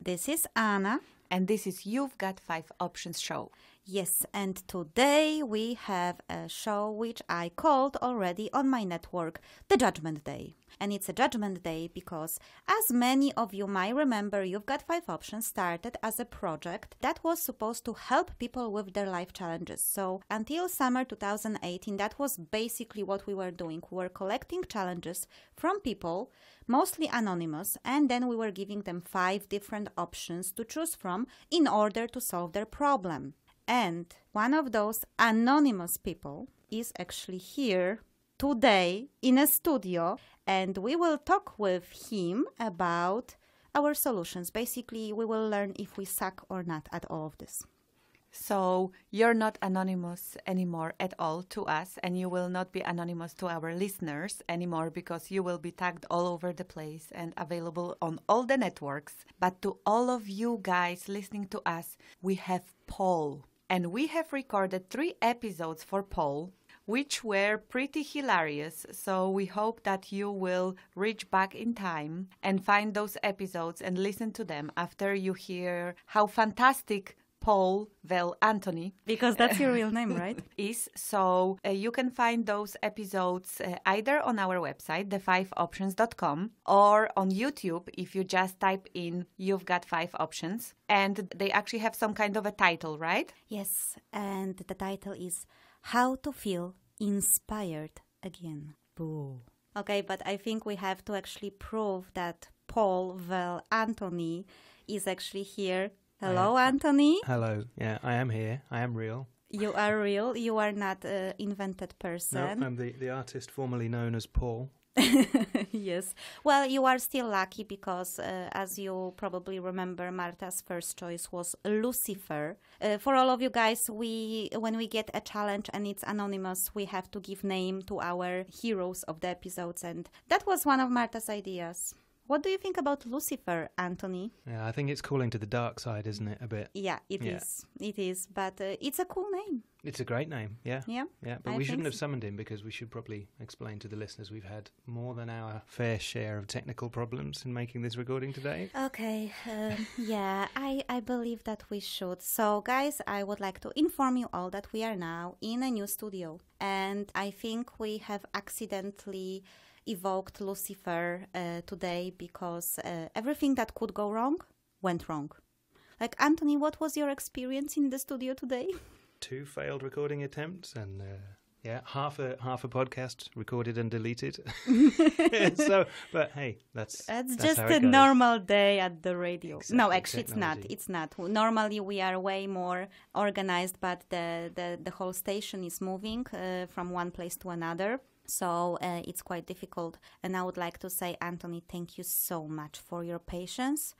this is Anna. And this is You've Got Five Options Show. Yes, and today we have a show which I called already on my network The Judgment Day. And it's a judgment day because, as many of you might remember, You've Got Five Options started as a project that was supposed to help people with their life challenges. So, until summer 2018, that was basically what we were doing. We were collecting challenges from people, mostly anonymous, and then we were giving them five different options to choose from in order to solve their problem. And one of those anonymous people is actually here today in a studio, and we will talk with him about our solutions. Basically, we will learn if we suck or not at all of this. So you're not anonymous anymore at all to us, and you will not be anonymous to our listeners anymore because you will be tagged all over the place and available on all the networks. But to all of you guys listening to us, we have Paul and we have recorded three episodes for Paul, which were pretty hilarious. So we hope that you will reach back in time and find those episodes and listen to them after you hear how fantastic Paul Vel Anthony. Because that's your real name, right? is. So uh, you can find those episodes uh, either on our website, the 5 or on YouTube if you just type in You've Got Five Options. And they actually have some kind of a title, right? Yes. And the title is How to Feel Inspired Again. Boo. Okay, but I think we have to actually prove that Paul Vel Anthony is actually here Hello, am, Anthony. Hello. Yeah, I am here. I am real. You are real. You are not an uh, invented person. No, I'm the, the artist formerly known as Paul. yes. Well, you are still lucky because, uh, as you probably remember, Marta's first choice was Lucifer. Uh, for all of you guys, we when we get a challenge and it's anonymous, we have to give name to our heroes of the episodes, and that was one of Marta's ideas. What do you think about Lucifer, Anthony? Yeah, I think it's calling to the dark side, isn't it? A bit. Yeah, it yeah. is. It is. But uh, it's a cool name. It's a great name. Yeah. Yeah. Yeah. But I we shouldn't have summoned him because we should probably explain to the listeners we've had more than our fair share of technical problems in making this recording today. Okay. Um, yeah, I I believe that we should. So, guys, I would like to inform you all that we are now in a new studio, and I think we have accidentally evoked Lucifer uh, today because uh, everything that could go wrong went wrong. Like, Anthony, what was your experience in the studio today? Two failed recording attempts and. Uh... Yeah, half a half a podcast recorded and deleted. so, but hey, that's that's, that's just a goes. normal day at the radio. Exactly. No, actually, Technology. it's not. It's not. Normally, we are way more organized, but the the, the whole station is moving uh, from one place to another. So uh, it's quite difficult. And I would like to say, Anthony, thank you so much for your patience.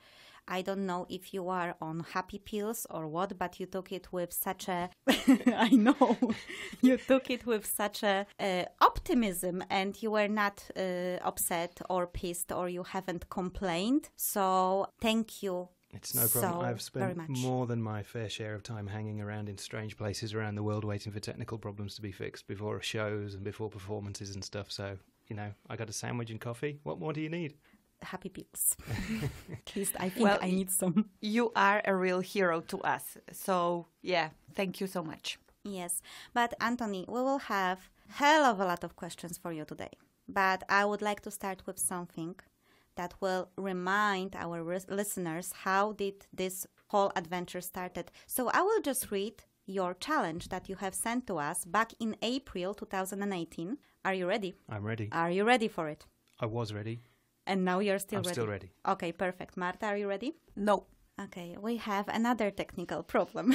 I don't know if you are on happy pills or what, but you took it with such a. I know you took it with such a uh, optimism, and you were not uh, upset or pissed, or you haven't complained. So thank you it's no problem. So, I've spent more than my fair share of time hanging around in strange places around the world waiting for technical problems to be fixed before shows and before performances and stuff. So, you know, I got a sandwich and coffee. What more do you need? Happy pills. At least I think well, I need some. You are a real hero to us. So, yeah, thank you so much. Yes. But, Anthony, we will have hell of a lot of questions for you today. But I would like to start with something that will remind our listeners how did this whole adventure started. So I will just read your challenge that you have sent to us back in April 2018. Are you ready? I'm ready. Are you ready for it? I was ready. And now you're still I'm ready. still ready. Okay, perfect. Marta, are you ready? No. Okay, we have another technical problem.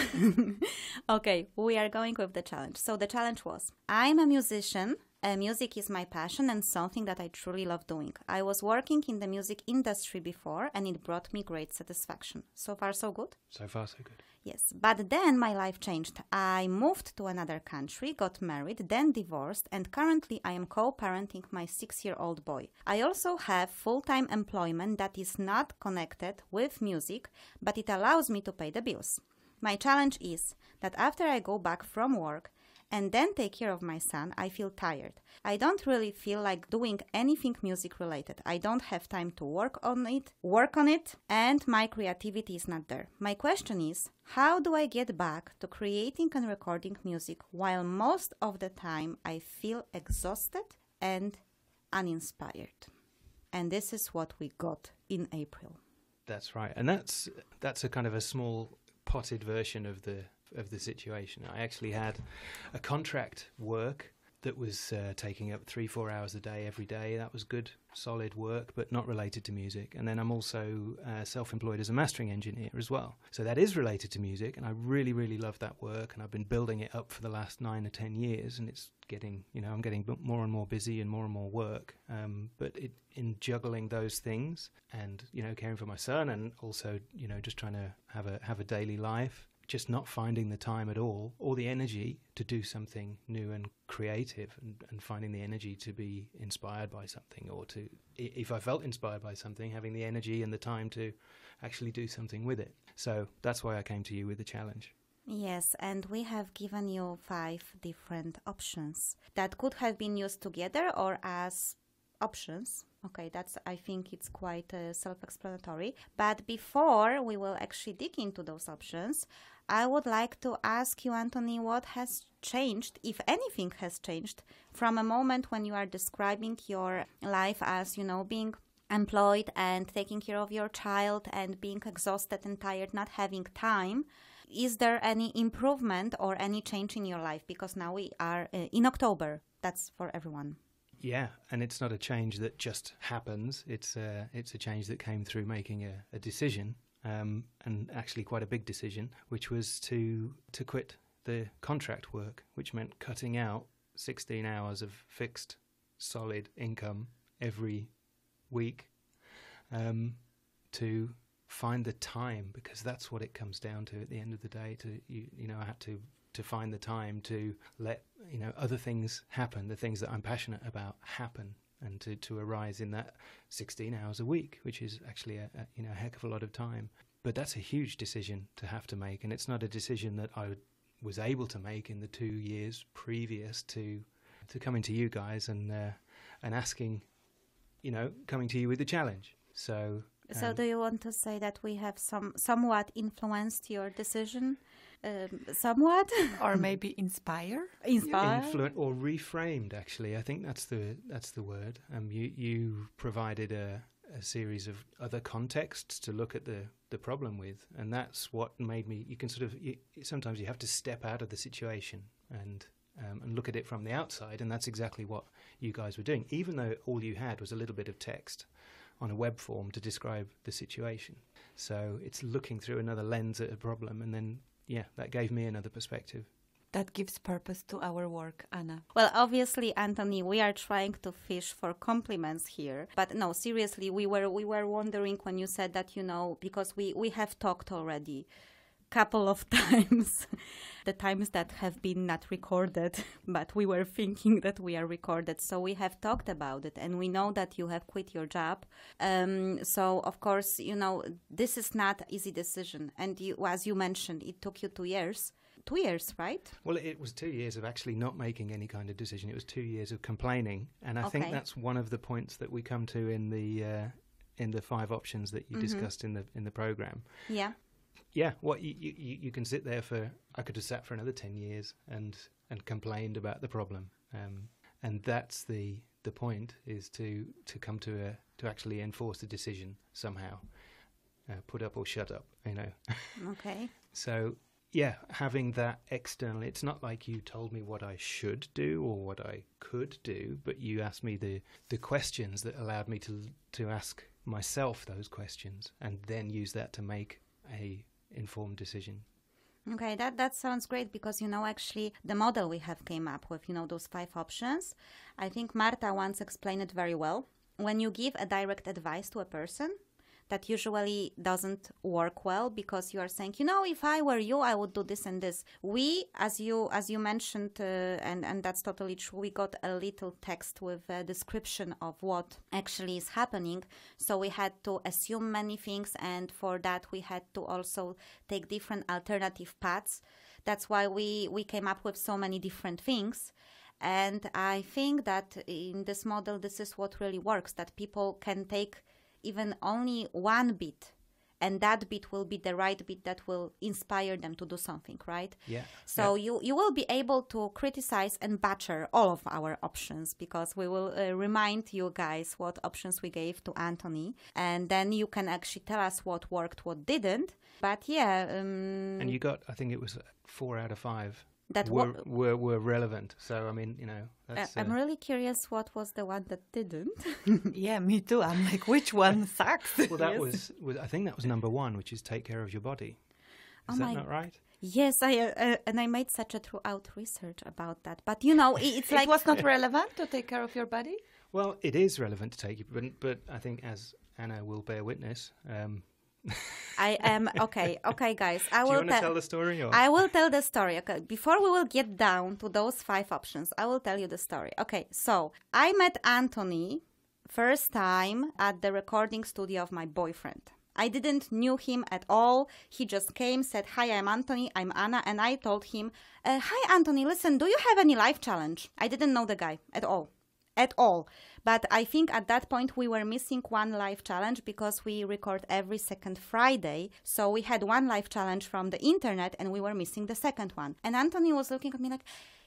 okay, we are going with the challenge. So the challenge was I'm a musician uh, music is my passion and something that I truly love doing. I was working in the music industry before and it brought me great satisfaction. So far, so good? So far, so good. Yes, but then my life changed. I moved to another country, got married, then divorced, and currently I am co parenting my six year old boy. I also have full time employment that is not connected with music, but it allows me to pay the bills. My challenge is that after I go back from work, and then take care of my son, I feel tired. I don't really feel like doing anything music related. I don't have time to work on it, work on it, and my creativity is not there. My question is, how do I get back to creating and recording music while most of the time I feel exhausted and uninspired? And this is what we got in April. That's right. And that's that's a kind of a small potted version of the of the situation. I actually had a contract work that was uh, taking up three, four hours a day every day. That was good, solid work, but not related to music. And then I'm also uh, self employed as a mastering engineer as well. So that is related to music, and I really, really love that work. And I've been building it up for the last nine or 10 years, and it's getting, you know, I'm getting more and more busy and more and more work. Um, but it, in juggling those things and, you know, caring for my son and also, you know, just trying to have a, have a daily life just not finding the time at all or the energy to do something new and creative and, and, finding the energy to be inspired by something or to if i felt inspired by something having the energy and the time to actually do something with it so that's why i came to you with the challenge Yes, and we have given you five different options that could have been used together or as options. Okay, that's I think it's quite uh, self-explanatory. But before we will actually dig into those options, I would like to ask you, Anthony, what has changed, if anything has changed, from a moment when you are describing your life as, you know, being employed and taking care of your child and being exhausted and tired, not having time. Is there any improvement or any change in your life? Because now we are uh, in October. That's for everyone. Yeah, and it's not a change that just happens. It's a, uh, it's a change that came through making a, a decision um, and actually quite a big decision, which was to to quit the contract work, which meant cutting out 16 hours of fixed solid income every week um, to find the time because that's what it comes down to at the end of the day to you, you know I had to to find the time to let you know other things happen the things that I'm passionate about happen and to, to arise in that 16 hours a week, which is actually a, a, you know a heck of a lot of time. But that's a huge decision to have to make, and it's not a decision that I was able to make in the two years previous to to coming to you guys and uh, and asking, you know, coming to you with the challenge. So so, do you want to say that we have some somewhat influenced your decision? Um, somewhat, or maybe inspire, inspire, or reframed. Actually, I think that's the that's the word. Um, you you provided a a series of other contexts to look at the the problem with, and that's what made me. You can sort of you, sometimes you have to step out of the situation and um, and look at it from the outside, and that's exactly what you guys were doing. Even though all you had was a little bit of text, on a web form to describe the situation. So it's looking through another lens at a problem, and then, yeah, that gave me another perspective that gives purpose to our work, Anna. Well, obviously, Anthony, we are trying to fish for compliments here, but no, seriously, we were we were wondering when you said that, you know, because we we have talked already couple of times the times that have been not recorded, but we were thinking that we are recorded. So we have talked about it and we know that you have quit your job. Um, so, of course, you know, this is not easy decision. And you, as you mentioned, it took you two years two years, right? Well, it was two years of actually not making any kind of decision. It was two years of complaining, and I okay. think that's one of the points that we come to in the uh, in the five options that you mm-hmm. discussed in the in the program. Yeah, yeah, what you, you, you can sit there for. I could have sat for another ten years and and complained about the problem. Um, and that's the the point is to to come to a to actually enforce the decision somehow. Uh, put up or shut up, you know. Okay. so yeah, having that external, it's not like you told me what I should do or what I could do, but you asked me the the questions that allowed me to to ask myself those questions and then use that to make a informed decision. Okay, that, that sounds great because you know actually the model we have came up with, you know, those five options. I think Marta once explained it very well. When you give a direct advice to a person, that usually doesn't work well because you are saying, you know, if I were you, I would do this and this. We, as you as you mentioned, uh, and and that's totally true. We got a little text with a description of what actually is happening, so we had to assume many things, and for that we had to also take different alternative paths. That's why we we came up with so many different things. And I think that in this model, this is what really works that people can take even only one bit, and that bit will be the right bit that will inspire them to do something right yeah so yeah. you you will be able to criticize and butcher all of our options because we will uh, remind you guys what options we gave to anthony and then you can actually tell us what worked what didn't but yeah um... and you got i think it was four out of five that were, were, were relevant. So I mean, you know, uh, I'm uh, really curious what was the one that didn't. yeah, me too. I'm like, which one sucks? well, that yes. was, was, I think that was number one, which is take care of your body. Oh is oh that not right? Yes, I uh, uh, and I made such a throughout research about that. But you know, it's like it was not relevant to take care of your body. Well, it is relevant to take it, but, but I think as Anna will bear witness, um, I am okay. Okay, guys. I will te- tell the story. Or? I will tell the story. Okay, before we will get down to those five options, I will tell you the story. Okay, so I met Anthony first time at the recording studio of my boyfriend. I didn't knew him at all. He just came, said, "Hi, I'm Anthony. I'm Anna," and I told him, uh, "Hi, Anthony. Listen, do you have any life challenge?" I didn't know the guy at all at all. But I think at that point we were missing one live challenge because we record every second Friday. So we had one live challenge from the internet and we were missing the second one. And Anthony was looking at me like,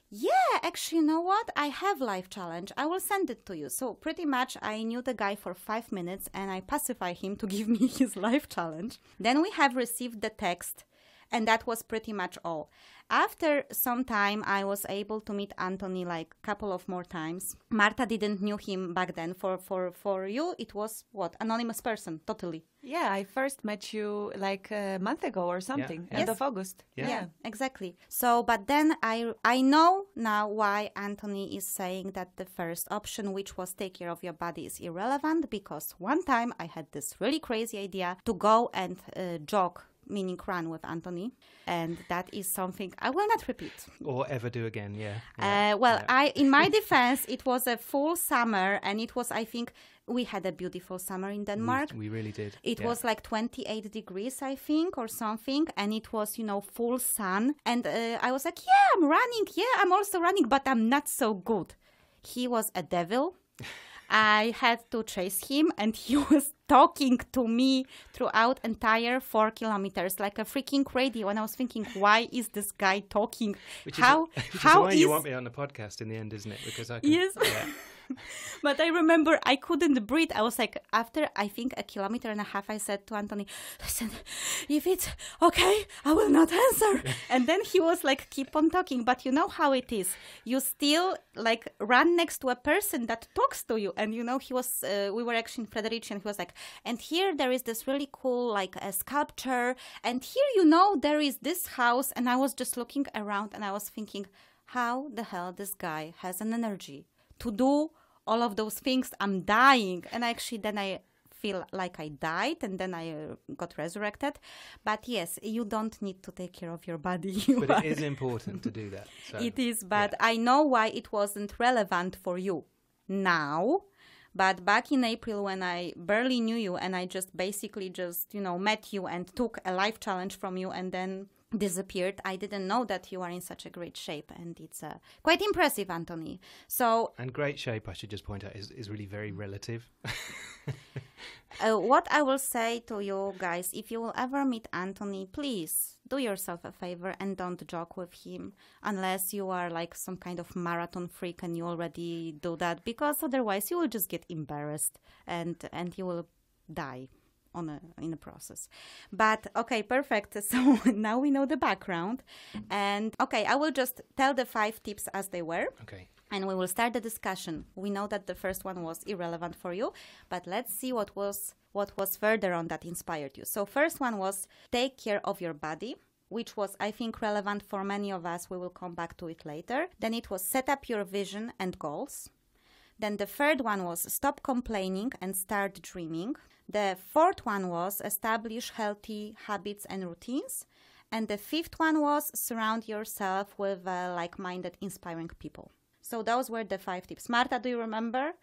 yeah, actually, you know what? I have live challenge. I will send it to you. So pretty much I knew the guy for five minutes and I pacify him to give me his live challenge. Then we have received the text and that was pretty much all. After some time, I was able to meet Anthony like a couple of more times. Marta didn't knew him back then. For for for you, it was what anonymous person, totally. Yeah, I first met you like a month ago or something, yeah. end yes. of August. Yeah. yeah, exactly. So, but then I I know now why Anthony is saying that the first option, which was take care of your body, is irrelevant because one time I had this really crazy idea to go and uh, jog meaning run with Anthony. And that is something I will not repeat. Or ever do again, yeah. Uh, yeah. Uh, well, yeah. I in my defense, it was a full summer and it was, I think, we had a beautiful summer in Denmark. We really did. It yeah. was like 28 degrees, I think, or something. And it was, you know, full sun. And uh, I was like, yeah, I'm running. Yeah, I'm also running, but I'm not so good. He was a devil. I had to chase him, and he was talking to me throughout entire four kilometers like a freaking radio. And I was thinking, why is this guy talking? Which how is, which how is why is... you want me on the podcast in the end, isn't it? Because I can, yes. Yeah. but I remember I couldn't breathe. I was like, after I think a kilometer and a half, I said to Anthony, listen, if it's okay, I will not answer. and then he was like, keep on talking. But you know how it is. You still like run next to a person that talks to you. And you know, he was, uh, we were actually in Frederic, and he was like, and here there is this really cool like a sculpture. And here, you know, there is this house. And I was just looking around and I was thinking, how the hell this guy has an energy to do all of those things i'm dying and actually then i feel like I died and then I uh, got resurrected. But yes, you don't need to take care of your body. but, it is important to do that. So, it is, but yeah. I know why it wasn't relevant for you now. But back in April, when I barely knew you and I just basically just, you know, met you and took a life challenge from you and then disappeared. I didn't know that you are in such a great shape, and it's uh, quite impressive, Anthony. So and great shape, I should just point out, is is really very relative. uh, what I will say to you guys, if you will ever meet Anthony, please do yourself a favor and don't joke with him unless you are like some kind of marathon freak and you already do that because otherwise you will just get embarrassed and and you will die on a, in the process. But okay, perfect. So now we know the background, and okay, I will just tell the five tips as they were. Okay. And we will start the discussion. We know that the first one was irrelevant for you, but let's see what was what was further on that inspired you. So first one was take care of your body which was, I think, relevant for many of us. We will come back to it later. Then it was set up your vision and goals. Then the third one was stop complaining and start dreaming. The fourth one was establish healthy habits and routines. And the fifth one was surround yourself with uh, like minded, inspiring people. So those were the five tips. Marta, do you remember?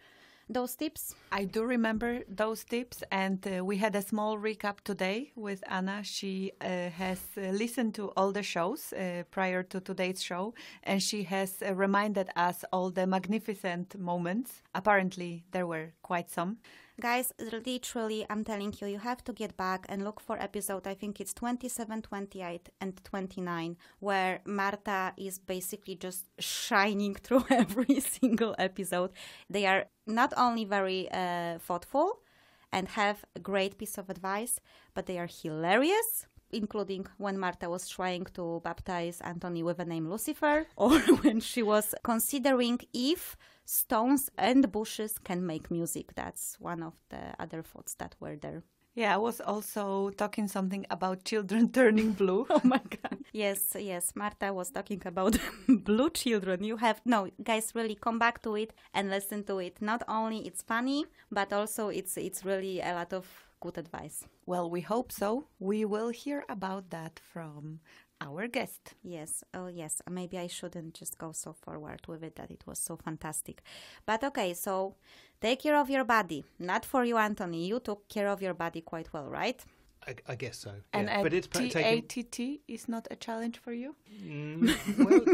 those tips? I do remember those tips, and uh, we had a small recap today with Anna. She uh, has uh, listened to all the shows uh, prior to today's show, and she has uh, reminded us all the magnificent moments. Apparently, there were quite some. Guys, literally, I'm telling you, you have to get back and look for episode, I think it's 27, 28, and 29, where Marta is basically just shining through every single episode. They are not only very uh, thoughtful and have a great piece of advice, but they are hilarious including when Marta was trying to baptize Anthony with the name Lucifer, or when she was considering if stones and bushes can make music. That's one of the other thoughts that were there. Yeah, I was also talking something about children turning blue. oh my god. Yes, yes. Marta was talking about blue children. You have no, guys, really come back to it and listen to it. Not only it's funny, but also it's it's really a lot of good advice. Well, we hope so. We will hear about that from our guest. Yes. Oh, yes. Maybe I shouldn't just go so forward with it that it was so fantastic. But okay, so take care of your body. Not for you, Anthony. You took care of your body quite well, right? I, I guess so. And but it's T A T T is not a challenge for you? Mm, well,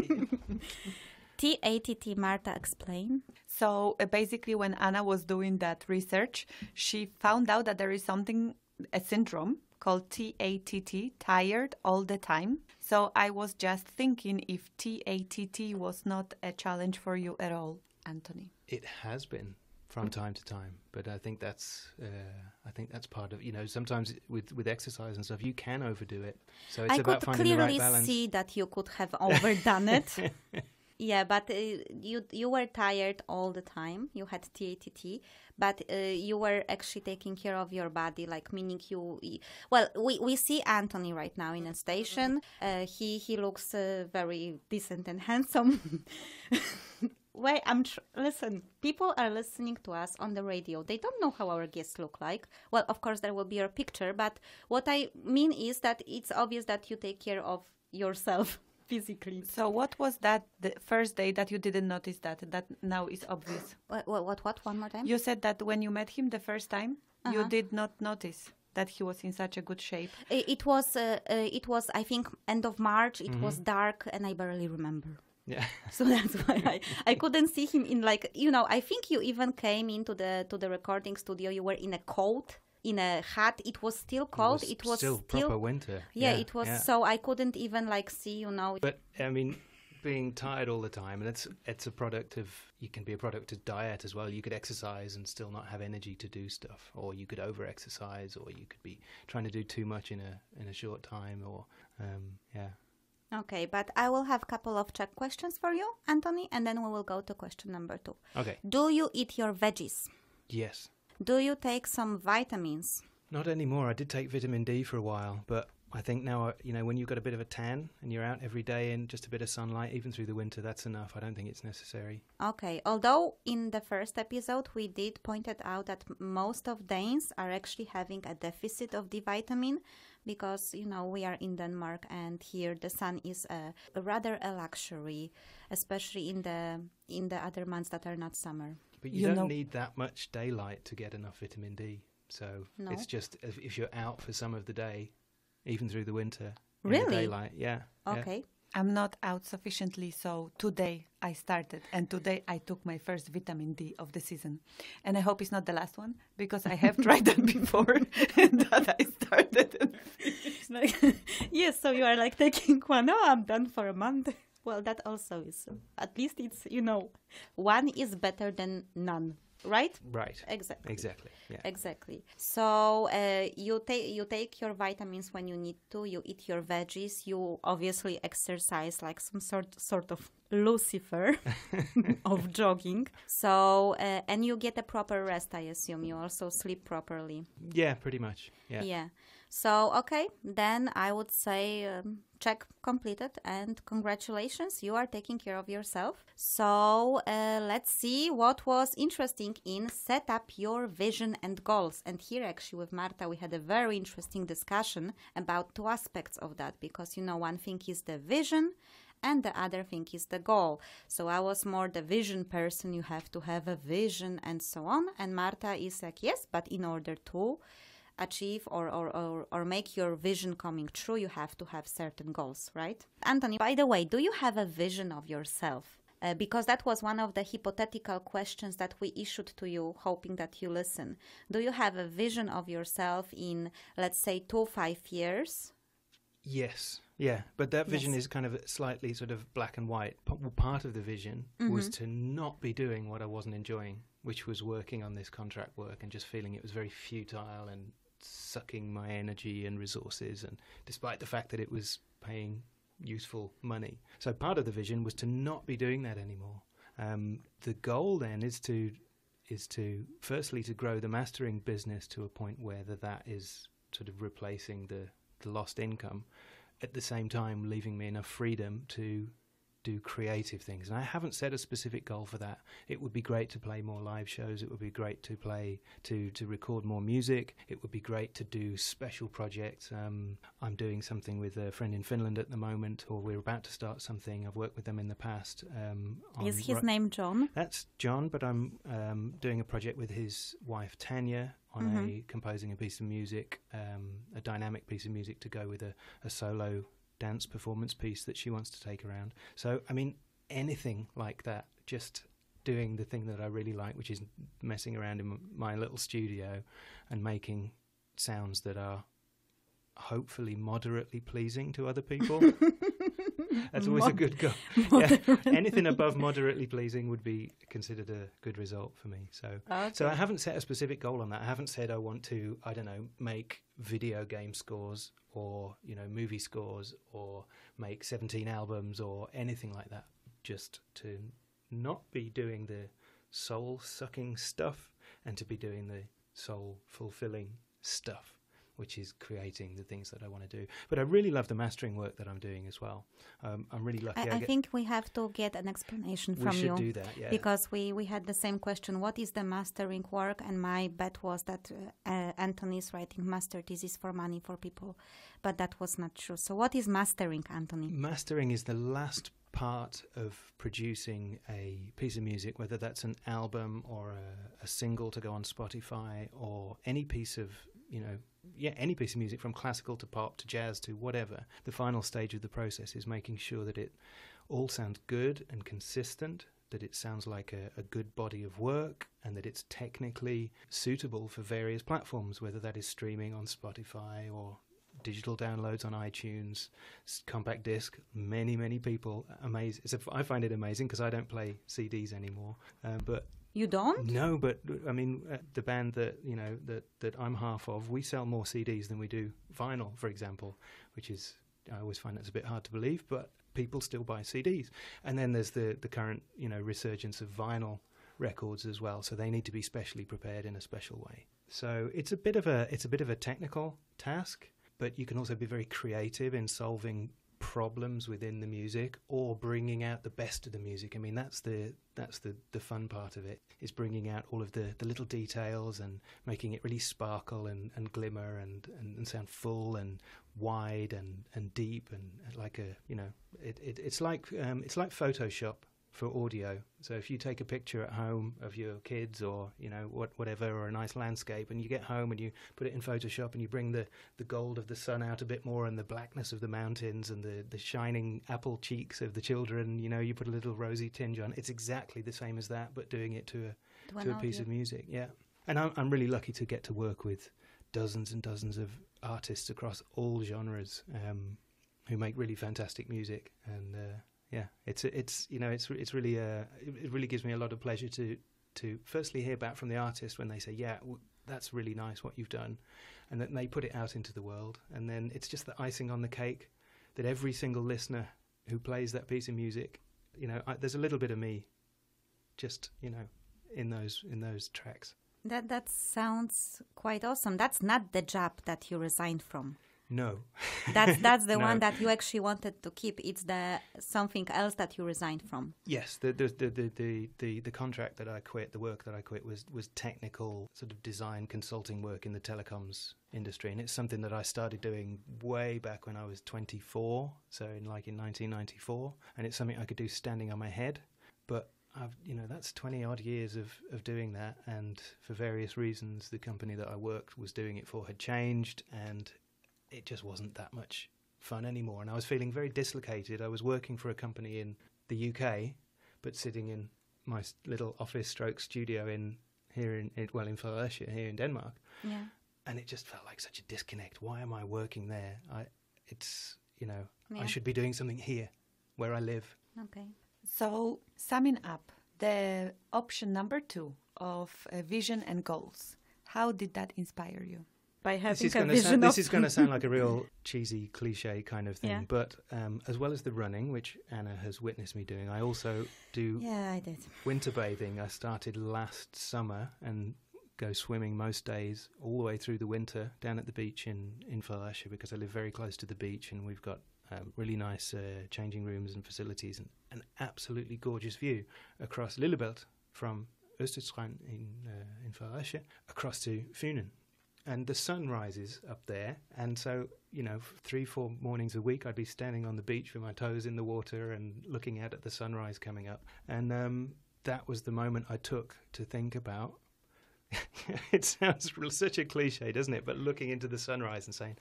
TATT Marta explain? So uh, basically, when Anna was doing that research, she found out that there is something, a syndrome called TATT, tired all the time. So I was just thinking if TATT was not a challenge for you at all, Anthony. It has been from time to time, but I think that's uh, I think that's part of you know sometimes with with exercise and stuff you can overdo it. So it's I about could finding clearly the right balance. see that you could have overdone it. Yeah, but uh, you you were tired all the time. You had TATT, but uh, you were actually taking care of your body, like meaning you. Well, we, we see Anthony right now in a station. Uh, he he looks uh, very decent and handsome. Wait, I'm tr- listen. People are listening to us on the radio. They don't know how our guests look like. Well, of course there will be your picture, but what I mean is that it's obvious that you take care of yourself physically. So what was that the first day that you didn't notice that that now is obvious? What what what, what? one more time? You said that when you met him the first time, uh-huh. you did not notice that he was in such a good shape. It was uh, uh, it was I think end of March. It mm-hmm. was dark and I barely remember. Yeah. so that's why I, I couldn't see him in like you know I think you even came into the to the recording studio you were in a coat in a hut. It was still cold. It was, it was still, still, proper winter. Yeah, yeah it was. Yeah. So I couldn't even like see, you know. But I mean, being tired all the time, and it's it's a product of you can be a product of diet as well. You could exercise and still not have energy to do stuff, or you could over exercise, or you could be trying to do too much in a in a short time, or um, yeah. Okay, but I will have a couple of check questions for you, Anthony, and then we will go to question number two. Okay. Do you eat your veggies? Yes. Do you take some vitamins? Not anymore. I did take vitamin D for a while, but I think now, uh, you know, when you've got a bit of a tan and you're out every day in just a bit of sunlight, even through the winter, that's enough. I don't think it's necessary. Okay. Although in the first episode we did pointed out that most of Danes are actually having a deficit of D vitamin because you know we are in Denmark and here the sun is a, a rather a luxury, especially in the in the other months that are not summer. But you, you don't know. need that much daylight to get enough vitamin D. So no. it's just if, if you're out for some of the day, even through the winter. Really? The daylight, yeah. Okay. Yeah. I'm not out sufficiently, so today I started, and today I took my first vitamin D of the season. And I hope it's not the last one because I have tried that before that I started. yes, so you are like taking one. Oh, I'm done for a month. Well, that also is. At least it's you know, one is better than none right right exactly exactly yeah. exactly so uh, you take you take your vitamins when you need to you eat your veggies you obviously exercise like some sort sort of lucifer of jogging so uh, and you get a proper rest i assume you also sleep properly yeah pretty much yeah yeah so okay then i would say um, check completed and congratulations you are taking care of yourself so uh, let's see what was interesting in set up your vision and goals and here actually with marta we had a very interesting discussion about two aspects of that because you know one thing is the vision and the other thing is the goal. So I was more the vision person, you have to have a vision and so on. And Marta is like, yes, but in order to achieve or, or, or, or make your vision coming true, you have to have certain goals, right? Anthony, by the way, do you have a vision of yourself? Uh, because that was one of the hypothetical questions that we issued to you, hoping that you listen. Do you have a vision of yourself in, let's say, two, five years? Yes. Yeah, but that vision yes. is kind of slightly sort of black and white. Part of the vision mm-hmm. was to not be doing what I wasn't enjoying, which was working on this contract work and just feeling it was very futile and sucking my energy and resources, and despite the fact that it was paying useful money. So part of the vision was to not be doing that anymore. Um, the goal then is to is to firstly to grow the mastering business to a point where the, that is sort of replacing the, the lost income, at the same time leaving me enough freedom to do creative things. And I haven't set a specific goal for that. It would be great to play more live shows. It would be great to play to to record more music. It would be great to do special projects. Um, I'm doing something with a friend in Finland at the moment, or we're about to start something. I've worked with them in the past. Um, Is his name John? That's John, but I'm um, doing a project with his wife Tanya on mm-hmm. a composing a piece of music, um, a dynamic piece of music to go with a, a solo dance performance piece that she wants to take around. So, I mean, anything like that, just doing the thing that I really like, which is messing around in my little studio and making sounds that are hopefully moderately pleasing to other people. That's always Mod- a good goal. Yeah. Anything above moderately pleasing would be considered a good result for me. So, oh, okay. so I haven't set a specific goal on that. I haven't said I want to, I don't know, make video game scores or you know movie scores or make 17 albums or anything like that. Just to not be doing the soul sucking stuff and to be doing the soul fulfilling stuff which is creating the things that I want to do. But I really love the mastering work that I'm doing as well. Um, I'm really lucky. I, I, I think we have to get an explanation from you. do that, yeah. Because we, we had the same question what is the mastering work? And my bet was that uh, uh, Anthony is writing master thesis for money for people, but that was not true. So, what is mastering, Anthony? Mastering is the last part of producing a piece of music, whether that's an album or a, a, single to go on Spotify or any piece of you know yeah, any piece of music from classical to pop to jazz to whatever, the final stage of the process is making sure that it all sounds good and consistent, that it sounds like a, a, good body of work, and that it's technically suitable for various platforms, whether that is streaming on Spotify or digital downloads on iTunes, compact disc. Many, many people amazed. I find it amazing because I don't play CDs anymore, uh, but you don't? No, but I mean, uh, the band that you know that that I'm half of, we sell more CDs than we do vinyl, for example, which is I always find that's a bit hard to believe, but people still buy CDs. And then there's the the current you know resurgence of vinyl records as well, so they need to be specially prepared in a special way. So it's a bit of a it's a bit of a technical task, but you can also be very creative in solving problems within the music or bringing out the best of the music. I mean, that's the that's the the fun part of it is bringing out all of the the little details and making it really sparkle and, and glimmer and, and, and sound full and wide and, and deep and like a you know it, it it's like um, it's like Photoshop for audio. So if you take a picture at home of your kids or you know what, whatever, or a nice landscape, and you get home and you put it in Photoshop and you bring the, the gold of the sun out a bit more and the blackness of the mountains and the, the shining apple cheeks of the children, you know, you put a little rosy tinge on. It's exactly the same as that, but doing it to a to a piece of music. Yeah, and I'm, I'm really lucky to get to work with dozens and dozens of artists across all genres um, who make really fantastic music and. Uh, yeah. It's it's you know it's it's really uh, it really gives me a lot of pleasure to to firstly hear back from the artist when they say yeah w- that's really nice what you've done, and that they put it out into the world, and then it's just the icing on the cake that every single listener who plays that piece of music, you know, I, there's a little bit of me, just you know, in those in those tracks. That that sounds quite awesome. That's not the job that you resigned from. No. that's that's the no. one that you actually wanted to keep. It's the something else that you resigned from. Yes, the the, the the, the, the contract that I quit, the work that I quit was was technical sort of design consulting work in the telecoms industry, and it's something that I started doing way back when I was 24, so in like in 1994, and it's something I could do standing on my head, but. I've, you know, that's 20 odd years of, of doing that. And for various reasons, the company that I worked was doing it for had changed and it just wasn't that much fun anymore. And I was feeling very dislocated. I was working for a company in the UK, but sitting in my little office stroke studio in here in, in well in Fredericia here in Denmark. Yeah. And it just felt like such a disconnect. Why am I working there? I it's you know yeah. I should be doing something here where I live. Okay. So summing up the option number 2 of uh, vision and goals. How did that inspire you? by having this is a vision. Sound, this is going to sound like a real cheesy cliche kind of thing, yeah. but um, as well as the running, which Anna has witnessed me doing, I also do. Yeah, I did winter bathing. I started last summer and go swimming most days all the way through the winter down at the beach in in Falasha because I live very close to the beach and we've got um, really nice uh, changing rooms and facilities and an absolutely gorgeous view across Lillebelt from Österstrand in uh, in Falasha across to Funen and the sun rises up there. And so, you know, three, four mornings a week, I'd be standing on the beach with my toes in the water and looking out at the sunrise coming up. And um, that was the moment I took to think about. it sounds such a cliche, doesn't it? But looking into the sunrise and saying,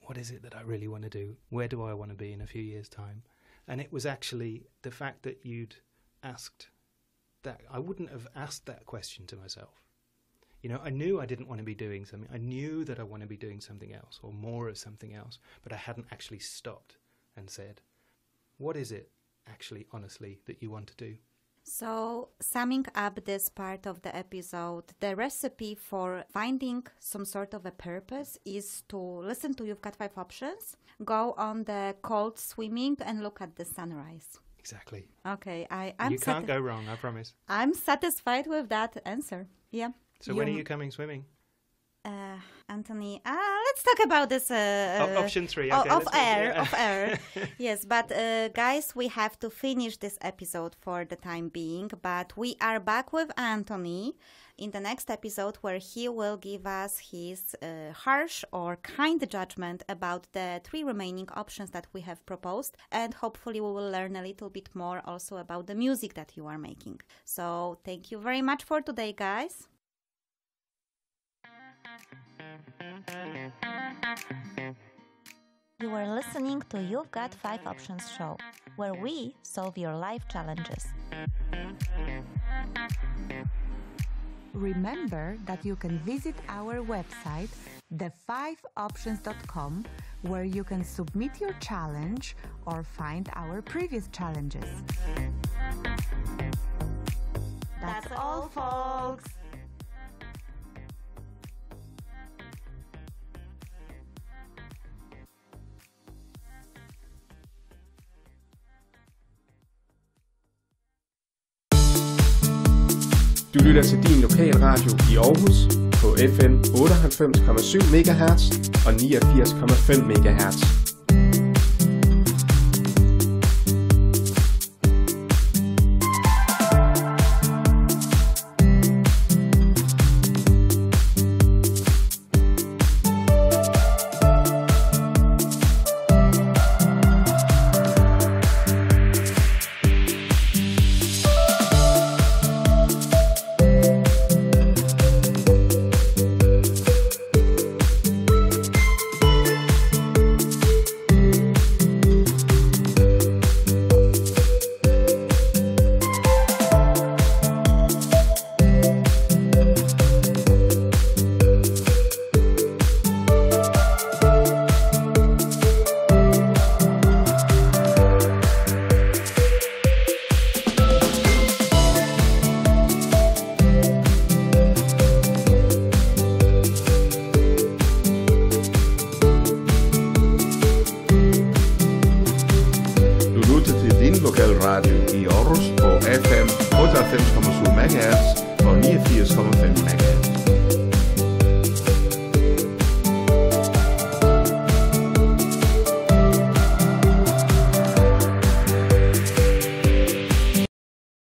what is it that I really want to do? Where do I want to be in a few years' time? And it was actually the fact that you'd asked that, I wouldn't have asked that question to myself you know, I knew I didn't want to be doing something. I knew that I want to be doing something else or more of something else, but I hadn't actually stopped and said, what is it actually, honestly, that you want to do? So, summing up this part of the episode, the recipe for finding some sort of a purpose is to listen to You've Got Five Options, go on the cold swimming, and look at the sunrise. Exactly. Okay, I, am You can't sati- go wrong, I promise. I'm satisfied with that answer. Yeah. So when are you coming swimming? Uh, Anthony, uh, let's talk about this. Uh, o- option three. Okay, of air, yeah. of air. yes, but uh, guys, we have to finish this episode for the time being. But we are back with Anthony in the next episode, where he will give us his uh, harsh or kind judgment about the three remaining options that we have proposed, and hopefully we will learn a little bit more also about the music that you are making. So thank you very much for today, guys. You are listening to You've Got 5 Options show, where we solve your life challenges. Remember that you can visit our website the where you can submit your challenge or find our previous challenges. That's all folks. Du lytter til din radio i Aarhus på FM 98,7 MHz og 89,5 MHz.